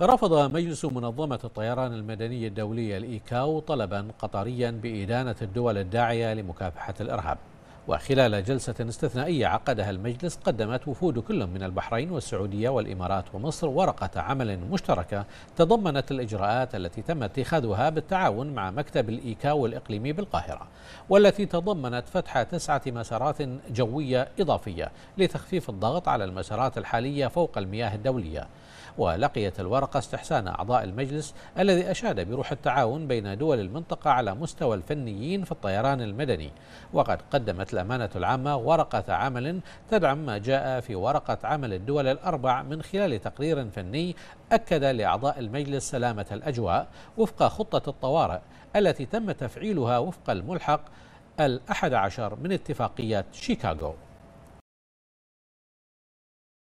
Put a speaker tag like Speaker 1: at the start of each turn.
Speaker 1: رفض مجلس منظمة الطيران المدني الدولي الإيكاو طلبا قطريا بإدانة الدول الداعية لمكافحة الإرهاب وخلال جلسة استثنائية عقدها المجلس قدمت وفود كل من البحرين والسعودية والإمارات ومصر ورقة عمل مشتركة تضمنت الإجراءات التي تم اتخاذها بالتعاون مع مكتب الإيكاو الإقليمي بالقاهرة والتي تضمنت فتح تسعة مسارات جوية إضافية لتخفيف الضغط على المسارات الحالية فوق المياه الدولية ولقيت الورقة استحسان أعضاء المجلس الذي أشاد بروح التعاون بين دول المنطقة على مستوى الفنيين في الطيران المدني وقد قدمت الأمانة العامة ورقة عمل تدعم ما جاء في ورقة عمل الدول الأربع من خلال تقرير فني أكد لأعضاء المجلس سلامة الأجواء وفق خطة الطوارئ التي تم تفعيلها وفق الملحق الأحد عشر من اتفاقية شيكاغو